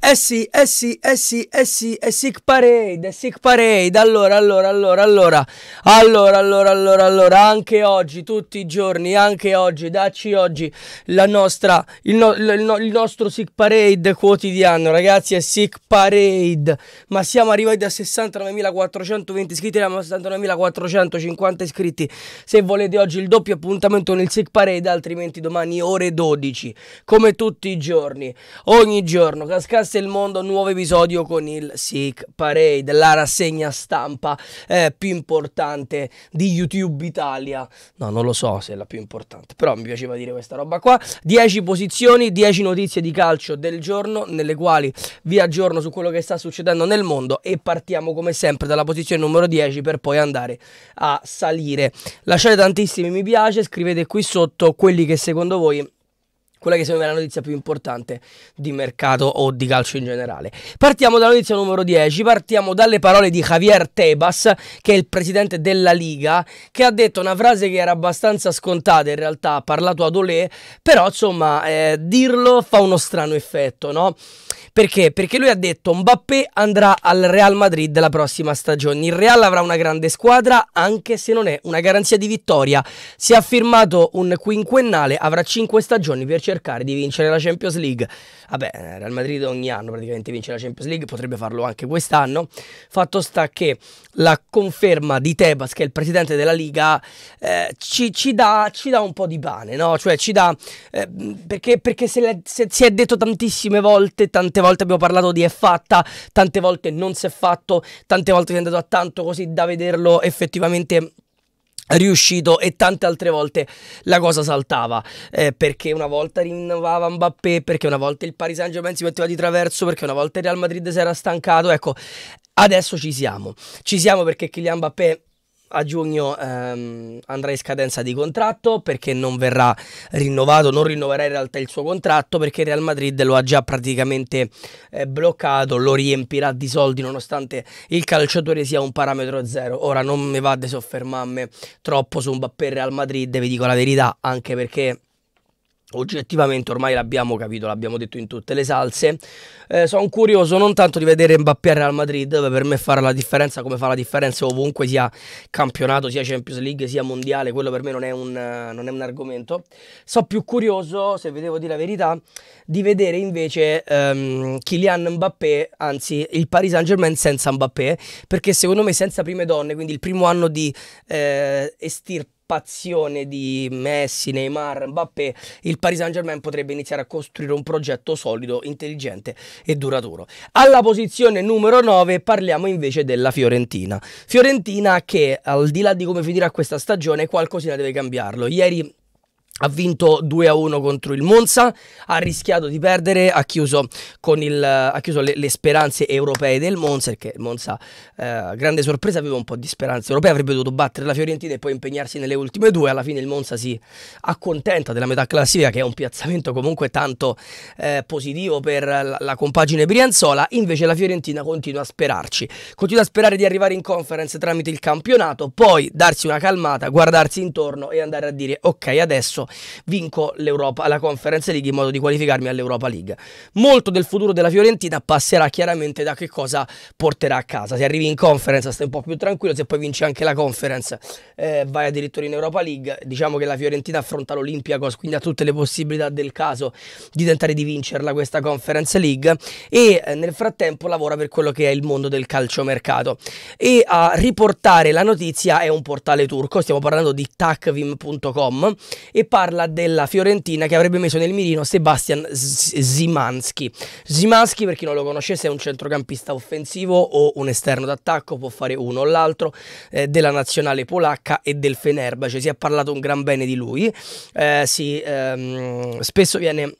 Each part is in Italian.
Eh sì, eh sì, eh sì, eh sì, è eh Sick Parade, è Sick Parade. Allora, allora, allora, allora, allora, allora, allora, allora, anche oggi, tutti i giorni, anche oggi, dacci oggi la nostra, il, no, il, no, il nostro Sick Parade quotidiano, ragazzi, è Sick Parade. Ma siamo arrivati a 69.420 iscritti, siamo a 69.450 iscritti. Se volete oggi il doppio appuntamento nel Sick Parade, altrimenti domani ore 12, come tutti i giorni, ogni giorno, cascata podcast del mondo, nuovo episodio con il Sick Parade, la rassegna stampa eh, più importante di YouTube Italia. No, non lo so se è la più importante, però mi piaceva dire questa roba qua. 10 posizioni, 10 notizie di calcio del giorno, nelle quali vi aggiorno su quello che sta succedendo nel mondo e partiamo come sempre dalla posizione numero 10 per poi andare a salire. Lasciate tantissimi mi piace, scrivete qui sotto quelli che secondo voi quella che secondo me è la notizia più importante di mercato o di calcio in generale. Partiamo dalla notizia numero 10, partiamo dalle parole di Javier Tebas, che è il presidente della Liga, che ha detto una frase che era abbastanza scontata in realtà, ha parlato ad Olé, però insomma eh, dirlo fa uno strano effetto, no? Perché? Perché lui ha detto Mbappé andrà al Real Madrid la prossima stagione. Il Real avrà una grande squadra anche se non è una garanzia di vittoria. Si è firmato un quinquennale, avrà 5 stagioni per cercare di vincere la Champions League. Vabbè, Real Madrid ogni anno praticamente vince la Champions League, potrebbe farlo anche quest'anno. Fatto sta che la conferma di Tebas, che è il presidente della Liga, eh, ci, ci, dà, ci, dà, un po' di pane, no? Cioè ci dà... Eh, perché, perché se, le, se, si è detto tantissime volte, tantissime tante volte abbiamo parlato di è fatta, tante volte non si è fatto, tante volte si è andato a tanto così da vederlo effettivamente riuscito e tante altre volte la cosa saltava eh, perché una volta rinnovava Mbappé perché una volta il Paris Saint Germain si metteva di traverso perché una volta il Real Madrid si era stancato ecco adesso ci siamo ci siamo perché Kylian Mbappé a giugno ehm, andrà in scadenza di contratto perché non verrà rinnovato, non rinnoverà in realtà il suo contratto perché il Real Madrid lo ha già praticamente eh, bloccato, lo riempirà di soldi nonostante il calciatore sia un parametro zero. Ora non mi va a soffermarmi troppo su un Mbappé Real Madrid, vi dico la verità, anche perché oggettivamente ormai l'abbiamo capito, l'abbiamo detto in tutte le salse. Eh, sono curioso non tanto di vedere Mbappé a Real Madrid, per me fare la differenza come fa la differenza ovunque sia campionato, sia Champions League, sia mondiale, quello per me non è un, non è un argomento. Sono più curioso, se vi devo dire la verità, di vedere invece ehm, Kylian Mbappé, anzi il Paris Saint Germain senza Mbappé, perché secondo me senza prime donne, quindi il primo anno di eh, estirpe scappazione di Messi, Neymar, Mbappé, il Paris Saint Germain potrebbe iniziare a costruire un progetto solido, intelligente e duraturo. Alla posizione numero 9 parliamo invece della Fiorentina. Fiorentina che al di là di come finirà questa stagione qualcosina deve cambiarlo. Ieri ha vinto 2-1 contro il Monza, ha rischiato di perdere, ha chiuso, il, ha chiuso le, le, speranze europee del Monza, perché il Monza, eh, grande sorpresa, aveva un po' di speranze europee, avrebbe dovuto battere la Fiorentina e poi impegnarsi nelle ultime due, alla fine il Monza si accontenta della metà classifica, che è un piazzamento comunque tanto eh, positivo per la, la, compagine Brianzola, invece la Fiorentina continua a sperarci, continua a sperare di arrivare in conference tramite il campionato, poi darsi una calmata, guardarsi intorno e andare a dire ok adesso vinco la Conference League in modo di qualificarmi all'Europa League. Molto del futuro della Fiorentina passerà chiaramente da che cosa porterà a casa. Se arrivi in Conference stai un po' più tranquillo, se poi vinci anche la Conference eh, vai addirittura in Europa League. Diciamo che la Fiorentina affronta l'Olympiacos, quindi ha tutte le possibilità del caso di tentare di vincerla questa Conference League e eh, nel frattempo lavora per quello che è il mondo del calciomercato. E a riportare la notizia è un portale turco, stiamo parlando di takvim.com e parla parla della Fiorentina che avrebbe messo nel mirino Sebastian Zimanski. Zimanski, per chi non lo conoscesse, è un centrocampista offensivo o un esterno d'attacco, può fare uno o l'altro, eh, della nazionale polacca e del Fenerbahce. Si è parlato un gran bene di lui, eh, si, ehm, spesso viene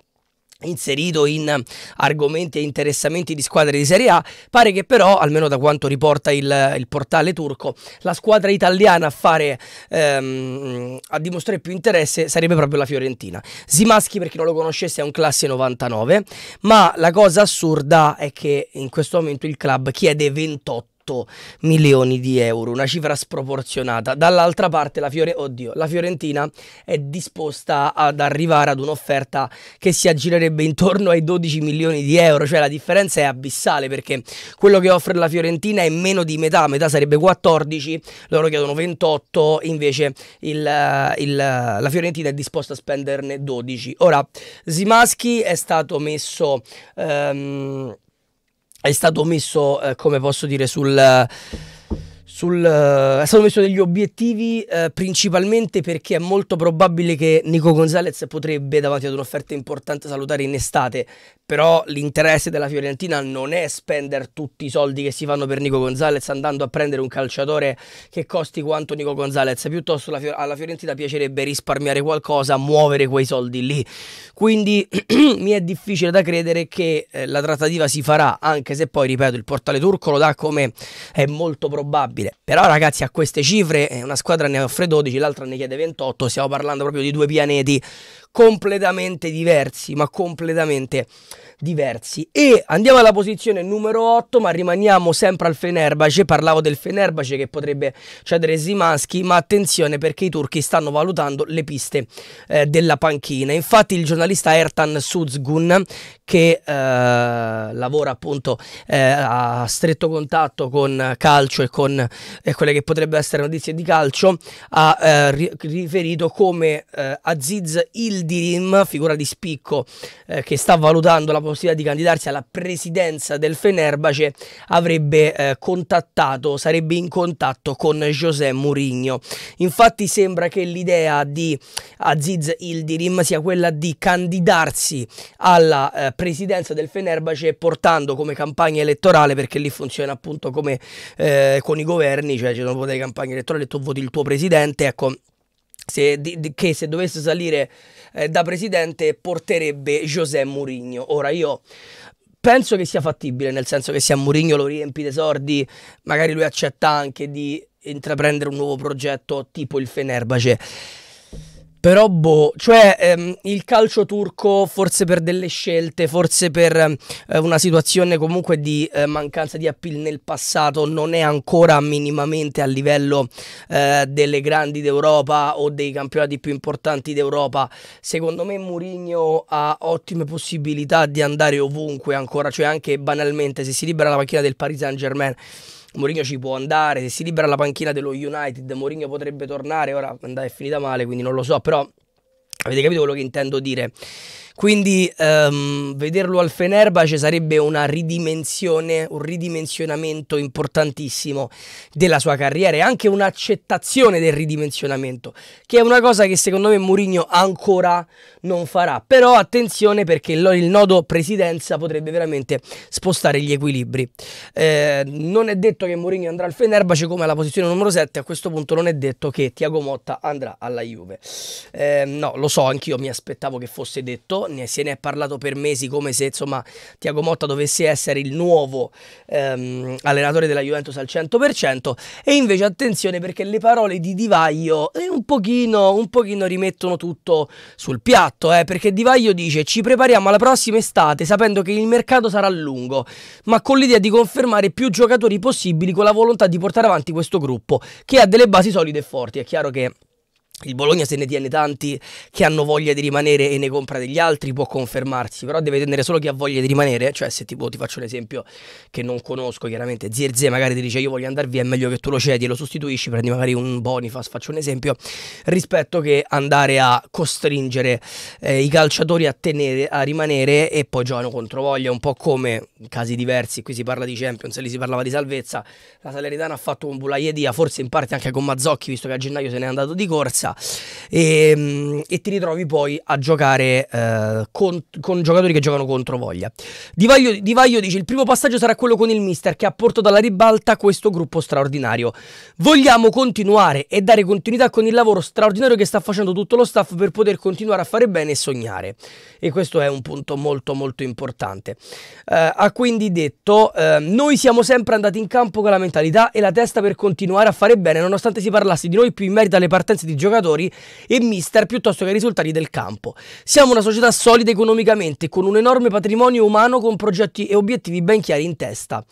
inserito in argomenti e interessamenti di squadre di Serie A, pare che però, almeno da quanto riporta il, il portale turco, la squadra italiana a, fare, ehm, a dimostrare più interesse sarebbe proprio la Fiorentina. Zimaschi, per chi non lo conoscesse, è un classe 99, ma la cosa assurda è che in questo momento il club chiede 28 8 milioni di euro, una cifra sproporzionata. Dall'altra parte la, Fiore... Oddio, la Fiorentina è disposta ad arrivare ad un'offerta che si aggirerebbe intorno ai 12 milioni di euro, cioè la differenza è abissale perché quello che offre la Fiorentina è meno di metà, metà sarebbe 14, loro chiedono 28, invece il, eh, il, eh, la Fiorentina è disposta a spenderne 12. Ora, Zimaschi è stato messo... Um, è stato messo, eh, come posso dire, sul sul, eh, è stato messo degli obiettivi eh, principalmente perché è molto probabile che Nico Gonzalez potrebbe davanti ad un'offerta importante salutare in estate, però l'interesse della Fiorentina non è spendere tutti i soldi che si fanno per Nico Gonzalez andando a prendere un calciatore che costi quanto Nico Gonzalez, piuttosto alla, alla Fiorentina piacerebbe risparmiare qualcosa, muovere quei soldi lì. Quindi mi è difficile da credere che eh, la trattativa si farà, anche se poi, ripeto, il portale turco lo dà come è molto probabile possibile. Però ragazzi a queste cifre eh, una squadra ne offre 12, l'altra ne chiede 28, stiamo parlando proprio di due pianeti completamente diversi, ma completamente diversi. E andiamo alla posizione numero 8, ma rimaniamo sempre al Fenerbahce. Parlavo del Fenerbahce che potrebbe cedere Zimanschi, ma attenzione perché i turchi stanno valutando le piste eh, della panchina. Infatti il giornalista Ertan Suzgun, che eh, lavora appunto eh, a stretto contatto con calcio e con eh, quelle che potrebbero essere notizie di calcio, ha eh, riferito come eh, Aziz il Yildirim, figura di spicco eh, che sta valutando la possibilità di candidarsi alla presidenza del Fenerbace, avrebbe eh, contattato, sarebbe in contatto con José Mourinho. Infatti sembra che l'idea di Aziz Yildirim sia quella di candidarsi alla eh, presidenza del Fenerbace portando come campagna elettorale, perché lì funziona appunto come eh, con i governi, cioè ci sono delle campagne elettorali, tu voti il tuo presidente, ecco se, di, di, che se dovesse salire eh, da presidente porterebbe José Mourinho. Ora io penso che sia fattibile, nel senso che se a Mourinho lo riempi dei sordi, magari lui accetta anche di intraprendere un nuovo progetto tipo il Fenerbace. Però boh, cioè ehm, il calcio turco forse per delle scelte, forse per eh, una situazione comunque di eh, mancanza di appeal nel passato non è ancora minimamente a livello eh, delle grandi d'Europa o dei campionati più importanti d'Europa. Secondo me Mourinho ha ottime possibilità di andare ovunque ancora, cioè anche banalmente se si libera la macchina del Paris Saint-Germain Mourinho ci può andare, se si libera la panchina dello United, Mourinho potrebbe tornare, ora è finita male, quindi non lo so, però avete capito quello che intendo dire. Quindi um, vederlo al Fenerbahce sarebbe una ridimensione, un ridimensionamento importantissimo della sua carriera e anche un'accettazione del ridimensionamento, che è una cosa che secondo me Mourinho ancora non farà. Però attenzione perché il nodo presidenza potrebbe veramente spostare gli equilibri. Eh, non è detto che Mourinho andrà al Fenerbahce come alla posizione numero 7, a questo punto non è detto che Tiago Motta andrà alla Juve. Eh, no, lo so, anch'io mi aspettavo che fosse detto, Berlusconi se ne è parlato per mesi come se insomma Tiago Motta dovesse essere il nuovo ehm, allenatore della Juventus al 100% e invece attenzione perché le parole di Di eh, un, pochino, un pochino rimettono tutto sul piatto eh, perché Di dice ci prepariamo alla prossima estate sapendo che il mercato sarà lungo ma con l'idea di confermare più giocatori possibili con la volontà di portare avanti questo gruppo che ha delle basi solide e forti è chiaro che il Bologna se ne tiene tanti che hanno voglia di rimanere e ne compra degli altri, può confermarsi, però deve tenere solo chi ha voglia di rimanere, cioè se tipo ti faccio un esempio che non conosco chiaramente, Zirze magari ti dice io voglio andare via, è meglio che tu lo cedi e lo sostituisci, prendi magari un Bonifaz, faccio un esempio, rispetto che andare a costringere eh, i calciatori a, tenere, a rimanere e poi giocano contro voglia, un po' come in casi diversi, qui si parla di Champions, lì si parlava di salvezza, la Salernitana ha fatto un Bulaiedie, forse in parte anche con Mazzocchi, visto che a gennaio se n'è andato di corsa, qualità e, ehm, e ti ritrovi poi a giocare eh, con, con, giocatori che giocano contro voglia. Divaglio Di dice il primo passaggio sarà quello con il mister che ha portato alla ribalta questo gruppo straordinario. Vogliamo continuare e dare continuità con il lavoro straordinario che sta facendo tutto lo staff per poter continuare a fare bene e sognare e questo è un punto molto molto importante. Eh, ha quindi detto eh, noi siamo sempre andati in campo con la mentalità e la testa per continuare a fare bene nonostante si parlasse di noi più in merito alle partenze di giocatori giocatori e mister piuttosto che ai risultati del campo. Siamo una società solida economicamente, con un enorme patrimonio umano con progetti e obiettivi ben chiari in testa.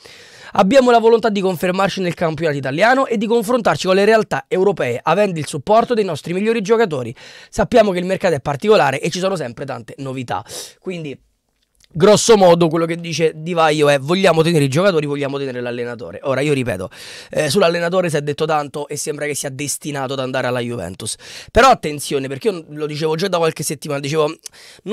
Abbiamo la volontà di confermarci nel campionato italiano e di confrontarci con le realtà europee, avendo il supporto dei nostri migliori giocatori. Sappiamo che il mercato è particolare e ci sono sempre tante novità. Quindi grosso modo quello che dice Di Vaio è vogliamo tenere i giocatori, vogliamo tenere l'allenatore. Ora io ripeto, eh, sull'allenatore si è detto tanto e sembra che sia destinato ad andare alla Juventus. Però attenzione, perché io lo dicevo già da qualche settimana, dicevo,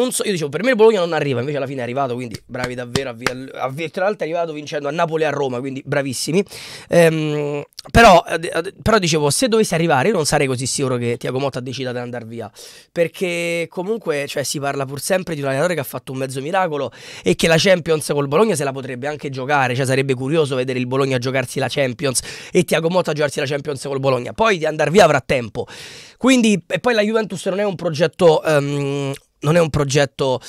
so, io dicevo per me il Bologna non arriva, invece alla fine è arrivato, quindi bravi davvero, avvi, avvi, tra l'altro è arrivato vincendo a Napoli e a Roma, quindi bravissimi. Ehm, però, eh, eh, però, dicevo, se dovessi arrivare, io non sarei così sicuro che Tiago Motta decida di andare via. Perché comunque cioè, si parla pur sempre di un allenatore che ha fatto un mezzo miracolo e che la Champions col Bologna se la potrebbe anche giocare. Cioè, sarebbe curioso vedere il Bologna giocarsi la Champions e Tiago Motta giocarsi la Champions col Bologna. Poi di andare via avrà tempo. Quindi, e poi la Juventus non è un progetto. Um, non è un progetto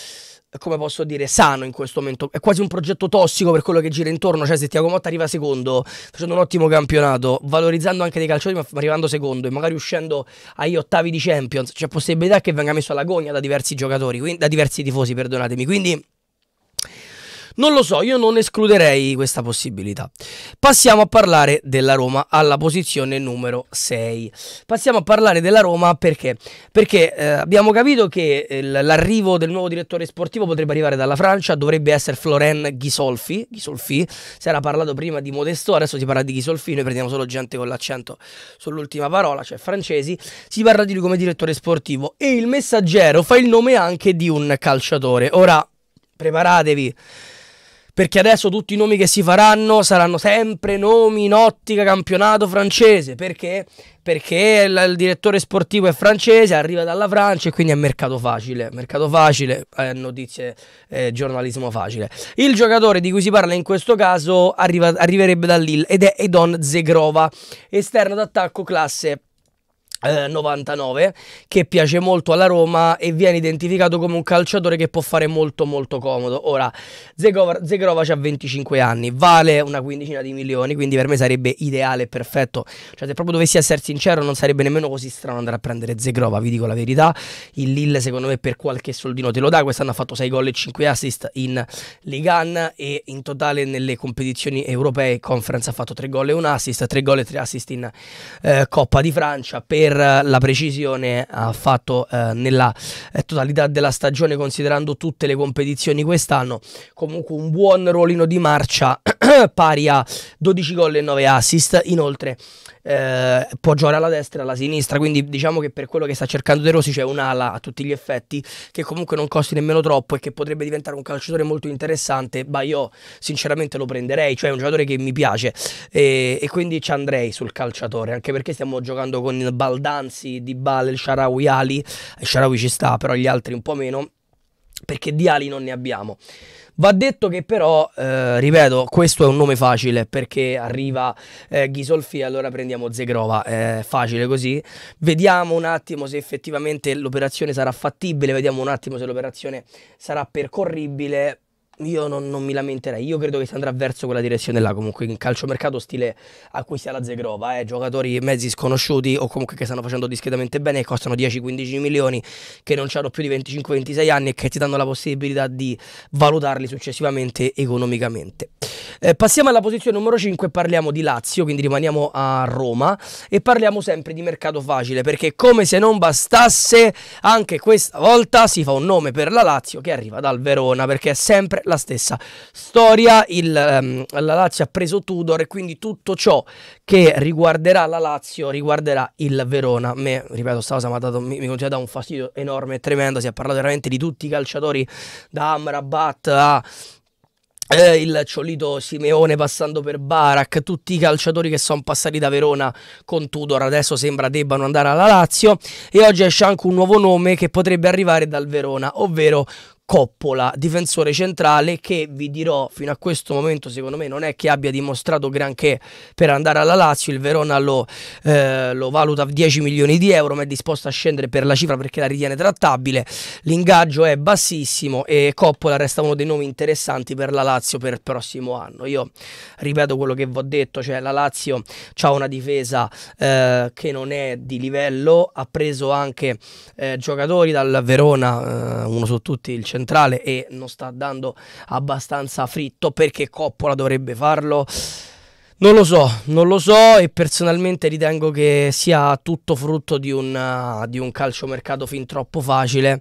come posso dire, sano in questo momento. È quasi un progetto tossico per quello che gira intorno. Cioè, se Tiago Motta arriva secondo, facendo un ottimo campionato, valorizzando anche dei calciatori, ma arrivando secondo e magari uscendo agli ottavi di Champions, c'è possibilità che venga messo alla gogna da diversi giocatori, quindi, da diversi tifosi, perdonatemi. Quindi non lo so, io non escluderei questa possibilità. Passiamo a parlare della Roma alla posizione numero 6. Passiamo a parlare della Roma perché? Perché eh, abbiamo capito che eh, l'arrivo del nuovo direttore sportivo potrebbe arrivare dalla Francia, dovrebbe essere Floren Ghisolfi. Ghisolfi, si era parlato prima di Modesto, adesso si parla di Ghisolfi, noi prendiamo solo gente con l'accento sull'ultima parola, cioè francesi. Si parla di lui come direttore sportivo e il messaggero fa il nome anche di un calciatore. Ora, preparatevi perché adesso tutti i nomi che si faranno saranno sempre nomi in ottica campionato francese, perché? Perché il, il direttore sportivo è francese, arriva dalla Francia e quindi è mercato facile, mercato facile, eh, notizie, eh, giornalismo facile. Il giocatore di cui si parla in questo caso arriva, arriverebbe dall'Ill ed è Edon Zegrova, esterno d'attacco classe 99 eh, che piace molto alla Roma e viene identificato come un calciatore che può fare molto molto comodo. Ora Zegrova c'ha 25 anni, vale una quindicina di milioni, quindi per me sarebbe ideale perfetto. Cioè se proprio dovessi essere sincero non sarebbe nemmeno così strano andare a prendere Zegrova, vi dico la verità. Il Lille secondo me per qualche soldino te lo dà, quest'anno ha fatto 6 gol e 5 assist in Ligan e in totale nelle competizioni europee Conference ha fatto 3 gol e 1 assist, 3 gol e 3 assist in eh, Coppa di Francia per per eh, la precisione ha fatto eh, nella eh, totalità della stagione considerando tutte le competizioni quest'anno comunque un buon ruolino di marcia pari a 12 gol e 9 assist inoltre eh, può giocare alla destra e alla sinistra, quindi diciamo che per quello che sta cercando De Rossi c'è un'ala a tutti gli effetti che comunque non costi nemmeno troppo e che potrebbe diventare un calciatore molto interessante, ma io sinceramente lo prenderei, cioè è un giocatore che mi piace e, e quindi ci andrei sul calciatore, anche perché stiamo giocando con il Baldanzi, Dybala, il Sharawi Ali, il Sharawi ci sta, però gli altri un po' meno perché di ali non ne abbiamo. Va detto che però, eh, ripeto, questo è un nome facile perché arriva eh, Ghisolfi e allora prendiamo Zegrova, è eh, facile così. Vediamo un attimo se effettivamente l'operazione sarà fattibile, vediamo un attimo se l'operazione sarà percorribile, io non, non, mi lamenterei. Io credo che si andrà verso quella direzione là. Comunque, in calciomercato stile a cui sia la Zegrova, eh, giocatori mezzi sconosciuti o comunque che stanno facendo discretamente bene e costano 10-15 milioni, che non hanno più di 25-26 anni e che ti danno la possibilità di valutarli successivamente economicamente. Eh, passiamo alla posizione numero 5, parliamo di Lazio, quindi rimaniamo a Roma e parliamo sempre di mercato facile perché come se non bastasse anche questa volta si fa un nome per la Lazio che arriva dal Verona perché è sempre la stessa storia. Il, um, la Lazio ha preso Tudor e quindi tutto ciò che riguarderà la Lazio riguarderà il Verona. A me, ripeto, sta cosa dato, mi, mi continua da un fastidio enorme e tremendo. Si è parlato veramente di tutti i calciatori, da Amrabat a... Eh, il Ciolito Simeone passando per Barak, tutti i calciatori che sono passati da Verona con Tudor adesso sembra debbano andare alla Lazio e oggi esce anche un nuovo nome che potrebbe arrivare dal Verona, ovvero Coppola, difensore centrale, che vi dirò fino a questo momento, secondo me, non è che abbia dimostrato granché per andare alla Lazio. Il Verona lo, eh, lo valuta 10 milioni di euro, ma è disposto a scendere per la cifra perché la ritiene trattabile. L'ingaggio è bassissimo e Coppola resta uno dei nomi interessanti per la Lazio per il prossimo anno. Io ripeto quello che vi ho detto: cioè la Lazio ha una difesa eh, che non è di livello, ha preso anche eh, giocatori dal Verona, eh, uno su tutti il centrale e non sta dando abbastanza fritto perché Coppola dovrebbe farlo. Non lo so, non lo so e personalmente ritengo che sia tutto frutto di un, uh, di un calciomercato fin troppo facile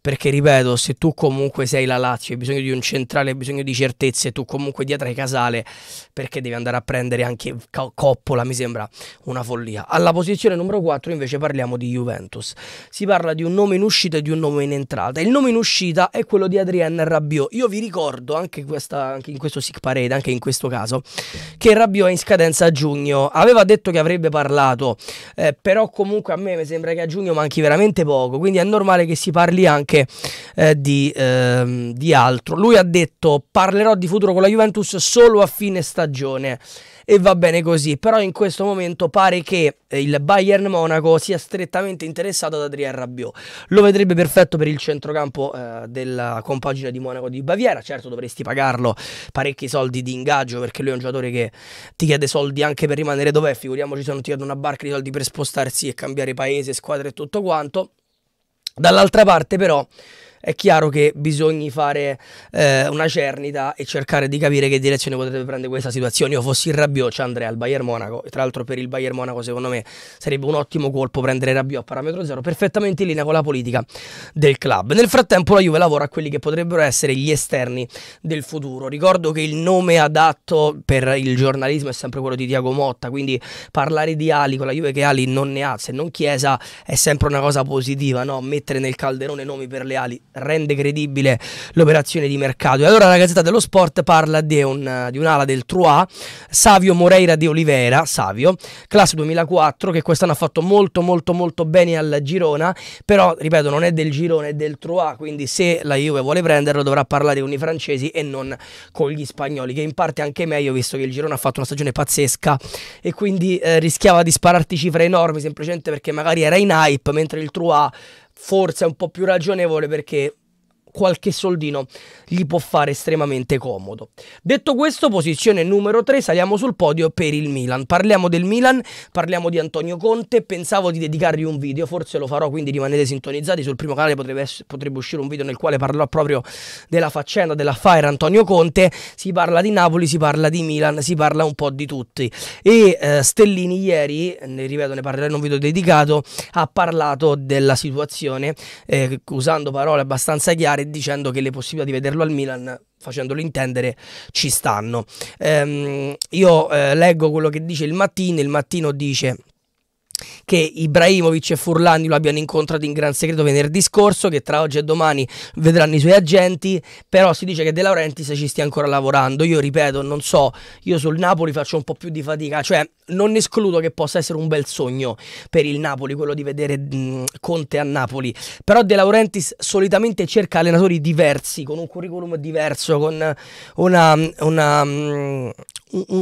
perché ripeto, se tu comunque sei la Lazio, hai bisogno di un centrale, hai bisogno di certezze, tu comunque dietro hai Casale, perché devi andare a prendere anche Coppola, mi sembra una follia. Alla posizione numero 4 invece parliamo di Juventus. Si parla di un nome in uscita e di un nome in entrata. Il nome in uscita è quello di Adrien Rabiot. Io vi ricordo anche, questa, anche in questo sick parade, anche in questo caso, che Rabiot è in scadenza a giugno. Aveva detto che avrebbe parlato, eh, però comunque a me mi sembra che a giugno manchi veramente poco, quindi è normale che si parli anche anche eh, di, eh, di altro. Lui ha detto parlerò di futuro con la Juventus solo a fine stagione e va bene così, però in questo momento pare che eh, il Bayern Monaco sia strettamente interessato ad Adrien Rabiot. Lo vedrebbe perfetto per il centrocampo eh, della compagina di Monaco di Baviera, certo dovresti pagarlo parecchi soldi di ingaggio perché lui è un giocatore che ti chiede soldi anche per rimanere dov'è, figuriamoci se non ti chiede una barca di soldi per spostarsi e cambiare paese, squadra e tutto quanto. Dall'altra parte però è chiaro che bisogna fare eh, una cernita e cercare di capire che direzione potrebbe prendere questa situazione. Io fossi il Rabiot, cioè andrei al Bayern Monaco. Tra l'altro per il Bayern Monaco secondo me sarebbe un ottimo colpo prendere Rabiot a parametro zero, perfettamente in linea con la politica del club. Nel frattempo la Juve lavora a quelli che potrebbero essere gli esterni del futuro. Ricordo che il nome adatto per il giornalismo è sempre quello di Diago Motta, quindi parlare di Ali con la Juve che Ali non ne ha, se non Chiesa è sempre una cosa positiva, no? mettere nel calderone nomi per le ali rende credibile l'operazione di mercato. E allora la Gazzetta dello Sport parla di, un, di un'ala del Trois, Savio Moreira di Oliveira, Savio, classe 2004, che quest'anno ha fatto molto molto molto bene al Girona, però ripeto non è del Girona, è del Trois, quindi se la Juve vuole prenderlo dovrà parlare con i francesi e non con gli spagnoli, che in parte è anche meglio visto che il Girona ha fatto una stagione pazzesca e quindi eh, rischiava di spararti cifre enormi semplicemente perché magari era in hype, mentre il Trois forse è un po' più ragionevole perché qualche soldino gli può fare estremamente comodo. Detto questo, posizione numero 3, saliamo sul podio per il Milan. Parliamo del Milan, parliamo di Antonio Conte, pensavo di dedicargli un video, forse lo farò, quindi rimanete sintonizzati, sul primo canale potrebbe, essere, potrebbe uscire un video nel quale parlerò proprio della faccenda, dell'affare Antonio Conte, si parla di Napoli, si parla di Milan, si parla un po' di tutti. E eh, Stellini ieri, ne ripeto, ne parlerò in un video dedicato, ha parlato della situazione eh, usando parole abbastanza chiare parlare dicendo che le possibilità di vederlo al Milan facendolo intendere ci stanno ehm, io eh, leggo quello che dice il mattino il mattino dice che Ibrahimovic e Furlani lo abbiano incontrato in gran segreto venerdì scorso, che tra oggi e domani vedranno i suoi agenti, però si dice che De Laurentiis ci stia ancora lavorando. Io ripeto, non so, io sul Napoli faccio un po' più di fatica, cioè non escludo che possa essere un bel sogno per il Napoli quello di vedere mh, mm, Conte a Napoli, però De Laurentiis solitamente cerca allenatori diversi, con un curriculum diverso, con una, mm, una, mm,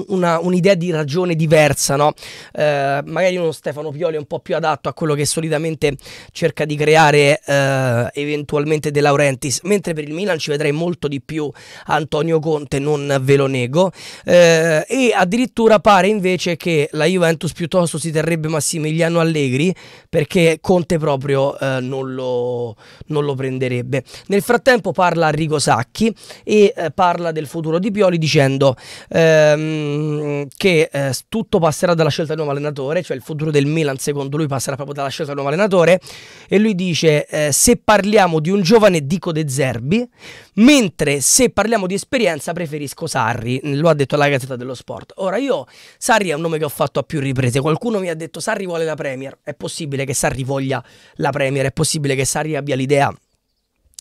una, un'idea di ragione diversa, no? Eh, magari uno Stefano Pioli è un po' più adatto a quello che solitamente cerca di creare eh, eventualmente De Laurentiis, mentre per il Milan ci vedrei molto di più Antonio Conte, non ve lo nego, eh, e addirittura pare invece che la Juventus piuttosto si terrebbe Massimiliano Allegri perché Conte proprio eh, non lo, non, lo, prenderebbe. Nel frattempo parla Arrigo Sacchi e eh, parla del futuro di Pioli dicendo... Eh, ehm, che eh, tutto passerà dalla scelta del nuovo allenatore, cioè il futuro del Milan secondo lui passerà proprio dalla scelta del nuovo allenatore e lui dice eh, se parliamo di un giovane dico De Zerbi, mentre se parliamo di esperienza preferisco Sarri, lo ha detto la Gazzetta dello Sport. Ora io Sarri è un nome che ho fatto a più riprese, qualcuno mi ha detto Sarri vuole la Premier, è possibile che Sarri voglia la Premier, è possibile che Sarri abbia l'idea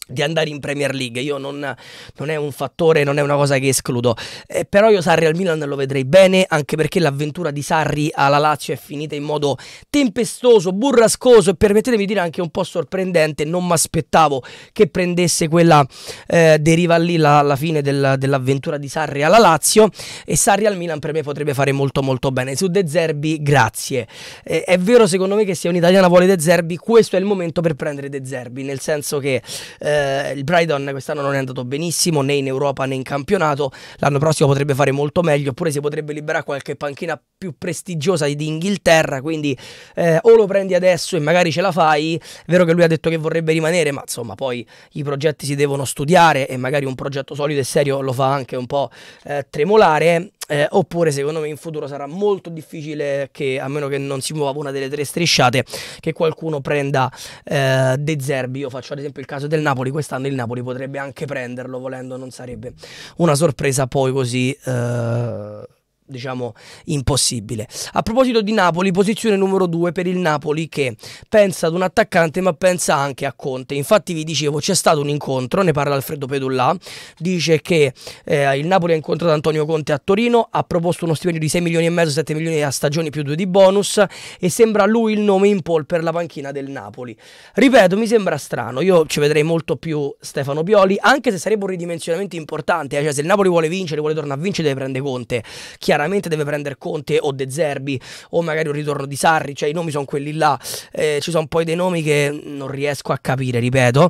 di andare in Premier League. Io non, non, è un fattore, non è una cosa che escludo. Eh, però io Sarri al Milan lo vedrei bene, anche perché l'avventura di Sarri alla Lazio è finita in modo tempestoso, burrascoso e permettetemi di dire anche un po' sorprendente. Non mi aspettavo che prendesse quella eh, deriva lì la, alla fine del, dell'avventura di Sarri alla Lazio. E Sarri al Milan per me potrebbe fare molto molto bene. Su De Zerbi, grazie. Eh, è vero secondo me che se un'italiana vuole De Zerbi, questo è il momento per prendere De Zerbi, nel senso che... Eh, eh, il Brighton quest'anno non è andato benissimo né in Europa né in campionato, l'anno prossimo potrebbe fare molto meglio, oppure si potrebbe liberare qualche panchina più prestigiosa di Inghilterra, quindi eh, o lo prendi adesso e magari ce la fai, è vero che lui ha detto che vorrebbe rimanere, ma insomma poi i progetti si devono studiare e magari un progetto solido e serio lo fa anche un po' eh, tremolare. Eh, oppure secondo me in futuro sarà molto difficile che, a meno che non si muova una delle tre strisciate, che qualcuno prenda eh, De Zerbi. Io faccio ad esempio il caso del Napoli, quest'anno il Napoli potrebbe anche prenderlo volendo, non sarebbe una sorpresa poi così... Eh diciamo impossibile. A proposito di Napoli, posizione numero 2 per il Napoli che pensa ad un attaccante ma pensa anche a Conte. Infatti vi dicevo c'è stato un incontro, ne parla Alfredo Pedullà, dice che eh, il Napoli ha incontrato Antonio Conte a Torino, ha proposto uno stipendio di 6 milioni e mezzo, 7 milioni a stagione più 2 di bonus e sembra lui il nome in poll per la panchina del Napoli. Ripeto, mi sembra strano, io ci vedrei molto più Stefano Pioli, anche se sarebbe un ridimensionamento importante, eh, cioè se il Napoli vuole vincere, vuole tornare a vincere deve prendere Conte. Chiaro chiaramente deve prendere Conte o De Zerbi o magari un ritorno di Sarri, cioè i nomi sono quelli là, eh, ci sono poi dei nomi che non riesco a capire, ripeto.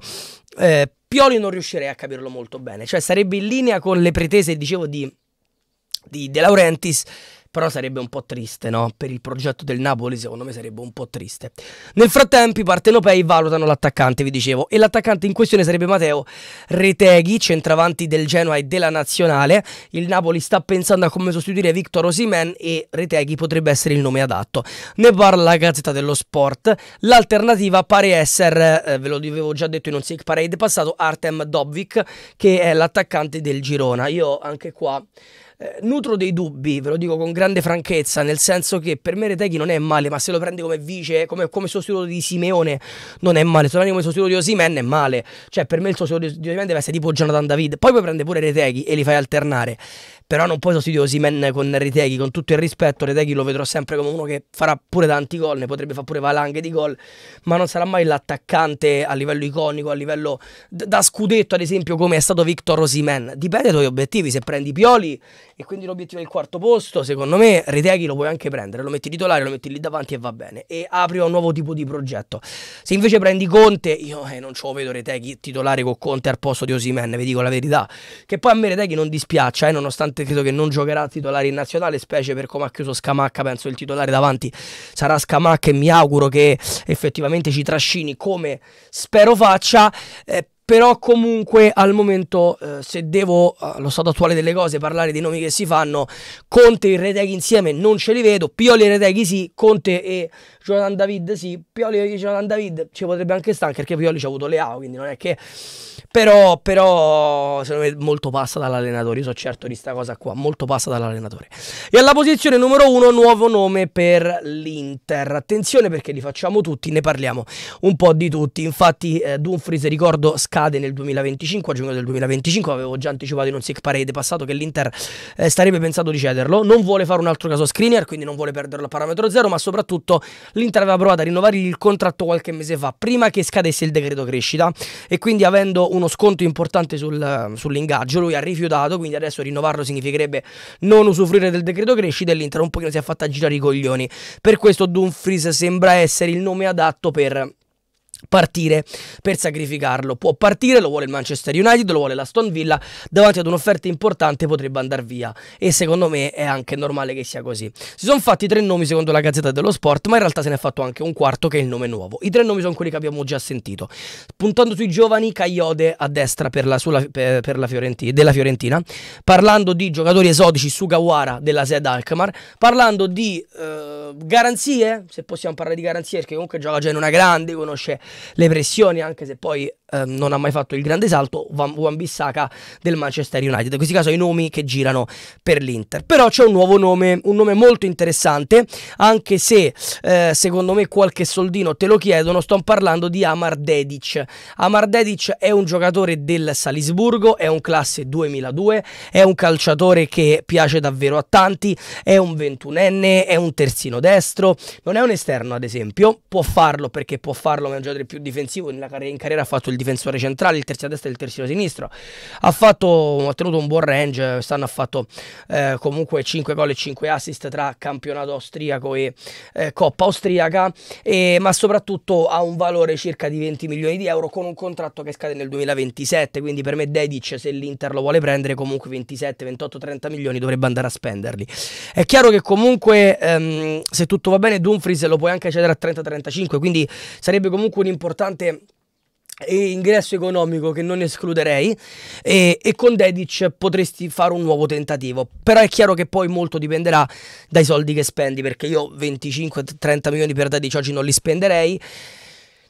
Eh, Pioli non riuscirei a capirlo molto bene, cioè sarebbe in linea con le pretese, dicevo, di, di De Laurentiis, però sarebbe un po' triste, no? Per il progetto del Napoli secondo me sarebbe un po' triste. Nel frattempo i partenopei valutano l'attaccante, vi dicevo, e l'attaccante in questione sarebbe Matteo Reteghi, centravanti del Genoa e della Nazionale. Il Napoli sta pensando a come sostituire Victor Osimen e Reteghi potrebbe essere il nome adatto. Ne parla la Gazzetta dello Sport. L'alternativa pare essere, eh, ve lo avevo già detto in un Sick Parade passato, Artem Dobvik, che è l'attaccante del Girona. Io anche qua eh, nutro dei dubbi, ve lo dico con grande franchezza, nel senso che per me Reteghi non è male, ma se lo prendi come vice, come, come sostituto di Simeone, non è male. Se lo prendi come sostituto di Osimen è male. Cioè, per me il sostituto di Osimen deve essere tipo Jonathan David. Poi puoi prendere pure Reteghi e li fai alternare però non puoi sostituire Osimen con Riteghi, con tutto il rispetto, Riteghi lo vedrò sempre come uno che farà pure tanti gol, ne potrebbe fare pure valanghe di gol, ma non sarà mai l'attaccante a livello iconico, a livello da scudetto ad esempio come è stato Victor Osimen, dipende dai tuoi obiettivi, se prendi Pioli e quindi l'obiettivo è il quarto posto, secondo me Riteghi lo puoi anche prendere, lo metti titolare, lo metti lì davanti e va bene, e apri un nuovo tipo di progetto, se invece prendi Conte, io eh, non ce lo vedo Riteghi titolare con Conte al posto di Osimen, vi dico la verità, che poi a me Riteghi non dispiaccia, eh, nonostante Cristante credo che non giocherà titolare in nazionale, specie per come ha chiuso Scamacca, penso il titolare davanti sarà Scamacca e mi auguro che effettivamente ci trascini come spero faccia. Eh, però comunque al momento eh, se devo allo eh, stato attuale delle cose parlare dei nomi che si fanno Conte e Reteghi insieme non ce li vedo Pioli e Reteghi sì Conte e Jonathan David sì Pioli e Jonathan David ci potrebbe anche stare perché Pioli ci ha avuto le AO quindi non è che però, però secondo me molto passa dall'allenatore. Io sono certo di questa cosa qua. Molto passa dall'allenatore. E alla posizione numero uno, nuovo nome per l'Inter. Attenzione perché li facciamo tutti, ne parliamo un po' di tutti. Infatti, eh, Dumfries, ricordo, scade nel 2025, a giugno del 2025. Avevo già anticipato in un sick parade passato che l'Inter eh, starebbe pensando di cederlo. Non vuole fare un altro caso screener, quindi non vuole perderlo a parametro zero. Ma soprattutto, l'Inter aveva provato a rinnovargli il contratto qualche mese fa, prima che scadesse il decreto crescita. E quindi, avendo un uno sconto importante sul, sull'ingaggio, lui ha rifiutato, quindi adesso rinnovarlo significherebbe non usufruire del decreto crescita e l'Inter un pochino si è fatta girare i coglioni. Per questo Dumfries sembra essere il nome adatto per partire per sacrificarlo. Può partire, lo vuole il Manchester United, lo vuole la Stone Villa, davanti ad un'offerta importante potrebbe andare via e secondo me è anche normale che sia così. Si sono fatti tre nomi secondo la Gazzetta dello Sport, ma in realtà se ne è fatto anche un quarto che è il nome nuovo. I tre nomi sono quelli che abbiamo già sentito. Puntando sui giovani, Cagliode a destra per la, sulla, per, per la Fiorentina, della Fiorentina, parlando di giocatori esotici, Sugawara della Sed Alkmaar, parlando di eh, garanzie, se possiamo parlare di garanzie, perché comunque gioca già in una grande, conosce le pressioni, anche se poi ehm, non ha mai fatto il grande salto, Wan Bissaka del Manchester United. In questi casi i nomi che girano per l'Inter. Però c'è un nuovo nome, un nome molto interessante, anche se eh, secondo me qualche soldino te lo chiedono, sto parlando di Amar Dedic. Amar Dedic è un giocatore del Salisburgo, è un classe 2002, è un calciatore che piace davvero a tanti, è un 21enne, è un terzino destro, non è un esterno ad esempio, può farlo perché può farlo, ma è un giocatore padre più difensivo in, car in carriera ha fatto il difensore centrale, il terzino a destra e il terzino a sinistra. Ha, fatto, ha tenuto un buon range, quest'anno ha fatto eh, comunque 5 gol e 5 assist tra campionato austriaco e eh, Coppa austriaca, e, ma soprattutto ha un valore circa di 20 milioni di euro con un contratto che scade nel 2027, quindi per me Dedic se l'Inter lo vuole prendere comunque 27, 28, 30 milioni dovrebbe andare a spenderli. È chiaro che comunque ehm, se tutto va bene Dumfries lo puoi anche cedere a 30-35, quindi sarebbe comunque un un importante eh, ingresso economico che non escluderei e, e, con Dedic potresti fare un nuovo tentativo però è chiaro che poi molto dipenderà dai soldi che spendi perché io 25-30 milioni per Dedic oggi non li spenderei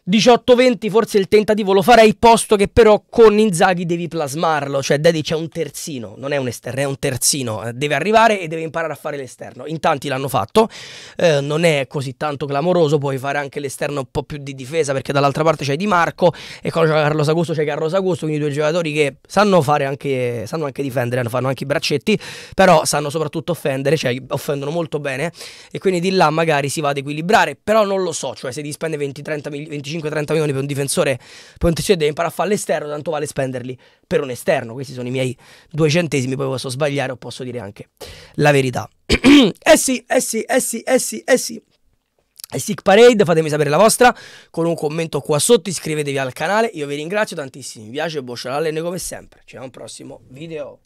18-20 forse il tentativo lo farei, posto che però con Inzaghi devi plasmarlo, cioè Dedi c'è un terzino, non è un esterno, è un terzino, eh, deve arrivare e deve imparare a fare l'esterno. In tanti l'hanno fatto, eh, non è così tanto clamoroso, puoi fare anche l'esterno un po' più di difesa perché dall'altra parte c'è Di Marco e con Carlos Augusto c'è Carlos Augusto, quindi due giocatori che sanno fare anche, sanno anche difendere, fanno anche i braccetti, però sanno soprattutto offendere, cioè offendono molto bene e quindi di là magari si va ad equilibrare, però non lo so, cioè se ti spende 20-30 25 25-30 milioni per un difensore, per un difensore deve imparare a fare all'esterno, tanto vale spenderli per un esterno. Questi sono i miei due centesimi, poi posso sbagliare o posso dire anche la verità. eh sì, eh sì, eh sì, eh sì, eh sì. E eh Sick Parade, fatemi sapere la vostra con un commento qua sotto, iscrivetevi al canale, io vi ringrazio tantissimo, mi piace, boccia l'allene come sempre, ci vediamo al prossimo video.